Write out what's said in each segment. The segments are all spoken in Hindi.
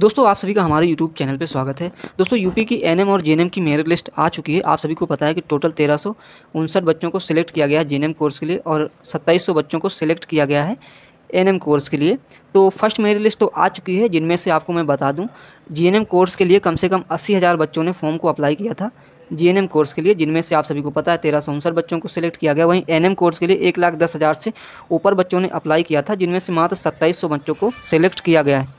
दोस्तों आप सभी का हमारे YouTube चैनल पर स्वागत है दोस्तों यूपी की एनएम और जेएनएम की मेरिट लिस्ट आ चुकी है आप सभी को पता है कि टोटल तेरह बच्चों को सिलेक्ट किया गया है जेएनएम कोर्स के लिए और सत्ताईस बच्चों को सिलेक्ट किया गया है एनएम कोर्स के लिए तो फर्स्ट मेरिट लिस्ट तो आ चुकी है जिनमें से आपको मैं बता दूँ जी कोर्स के लिए कम से कम अस्सी हज़ार बच्चों ने फॉर्म को अप्लाई किया था जीएनएम कोर्स के लिए जिनमें से आप सभी को पता है तेरह सौ उनसठ बच्चों को सिलेक्ट किया गया वहीं एनएम कोर्स के लिए एक लाख दस हज़ार से ऊपर बच्चों ने अप्लाई किया था जिनमें से मात्र सत्ताईस सौ बच्चों को सिलेक्ट किया गया है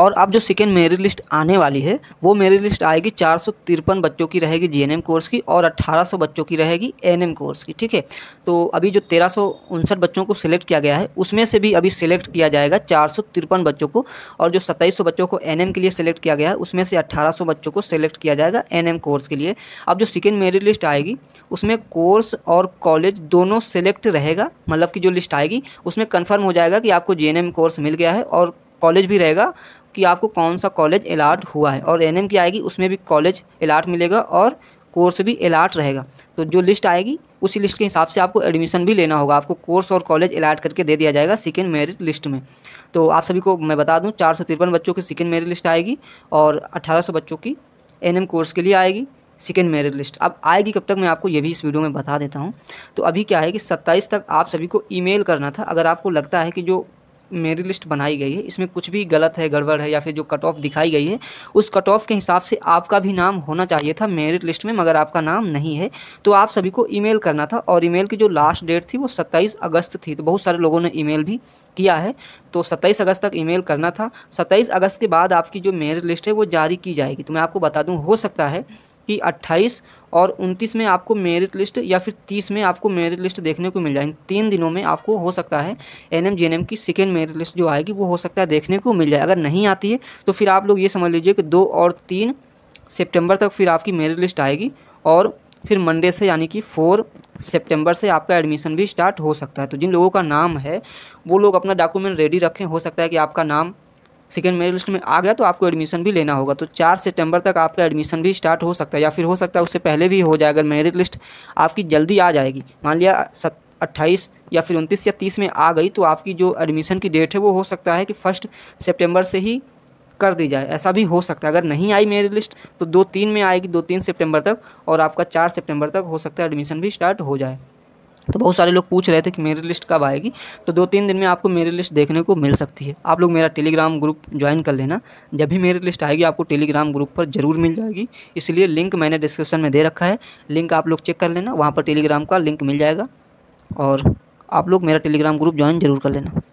और अब जो सेकेंड मेरिट लिस्ट आने वाली है वो मेरिट लिस्ट आएगी चार बच्चों की रहेगी जी कोर्स की और अट्ठारह बच्चों की रहेगी एन कोर्स की ठीक है तो अभी जो तेरह बच्चों को सिलेक्ट किया गया है उसमें से भी अभी सिलेक्ट किया जाएगा चार बच्चों को और जो सत्ताईस बच्चों को एन के लिए सिलेक्ट किया गया है उसमें से अट्ठारह बच्चों को सिलेक्ट किया जाएगा एन कोर्स के लिए अब जो सेकेंड मेरिट लिस्ट आएगी उसमें कोर्स और कॉलेज दोनों सेलेक्ट रहेगा मतलब कि जो लिस्ट आएगी उसमें कन्फर्म हो जाएगा कि आपको जे कोर्स मिल गया है और कॉलेज भी रहेगा कि आपको कौन सा कॉलेज अलाट हुआ है और एन की आएगी उसमें भी कॉलेज अलाट मिलेगा और कोर्स भी अलाट रहेगा तो जो लिस्ट आएगी उसी लिस्ट के हिसाब से आपको एडमिशन भी लेना होगा आपको कोर्स और कॉलेज अलाट करके दे दिया जाएगा सेकेंड मेरिट लिस्ट में तो आप सभी को मैं बता दूं चार सौ तिरपन बच्चों की सेकेंड मेरिट लिस्ट आएगी और अठारह सौ बच्चों की एन कोर्स के लिए आएगी सेकेंड मेरिट लिस्ट अब आएगी कब तक मैं आपको ये भी इस वीडियो में बता देता हूँ तो अभी क्या है कि सत्ताईस तक आप सभी को ई करना था अगर आपको लगता है कि जो मेरी लिस्ट बनाई गई है इसमें कुछ भी गलत है गड़बड़ है या फिर जो कट ऑफ दिखाई गई है उस कट ऑफ के हिसाब से आपका भी नाम होना चाहिए था मेरिट लिस्ट में मगर आपका नाम नहीं है तो आप सभी को ईमेल करना था और ईमेल की जो लास्ट डेट थी वो सत्ताईस अगस्त थी तो बहुत सारे लोगों ने ईमेल भी किया है तो सत्ताईस अगस्त तक ईमेल करना था सत्ताईस अगस्त के बाद आपकी जो मेरिट लिस्ट है वो जारी की जाएगी तो मैं आपको बता दूँ हो सकता है कि अट्ठाईस और 29 में आपको मेरिट लिस्ट या फिर 30 में आपको मेरिट लिस्ट देखने को मिल जाएगी तीन दिनों में आपको हो सकता है एन एम की सेकेंड मेरिट लिस्ट जो आएगी वो हो सकता है देखने को मिल जाए अगर नहीं आती है तो फिर आप लोग ये समझ लीजिए कि दो और तीन सेप्टेम्बर तक फिर आपकी मेरिट लिस्ट आएगी और फिर मंडे से यानी कि फोर सितंबर से आपका एडमिशन भी स्टार्ट हो सकता है तो जिन लोगों का नाम है वो लोग अपना डॉक्यूमेंट रेडी रखें हो सकता है कि आपका नाम सेकेंड मेरिट लिस्ट में आ गया तो आपको एडमिशन भी लेना होगा तो चार सितंबर तक आपका एडमिशन भी स्टार्ट हो सकता है या फिर हो सकता है उससे पहले भी हो जाए अगर मेरिट लिस्ट आपकी जल्दी आ जाएगी मान लिया सत अट्ठाईस या फिर उनतीस या तीस में आ गई तो आपकी जो एडमिशन की डेट है वो हो सकता है कि फर्स्ट सेप्टेम्बर से ही कर दी जाए ऐसा भी हो सकता है अगर नहीं आई मेरी लिस्ट तो दो तीन में आएगी दो तीन सितंबर तक और आपका चार सितंबर तक हो सकता है एडमिशन भी स्टार्ट हो जाए तो बहुत सारे लोग पूछ रहे थे कि मेरी लिस्ट कब आएगी तो दो तीन दिन में आपको मेरी लिस्ट देखने को मिल सकती है आप लोग मेरा टेलीग्राम ग्रुप ज्वाइन कर लेना जब भी मेरी लिस्ट आएगी आपको टेलीग्राम ग्रुप पर ज़रूर मिल जाएगी इसलिए लिंक मैंने डिस्क्रिप्शन में दे रखा है लिंक आप लोग चेक कर लेना वहाँ पर टेलीग्राम का लिंक मिल जाएगा और आप लोग मेरा टेलीग्राम ग्रुप ज्वाइन जरूर कर लेना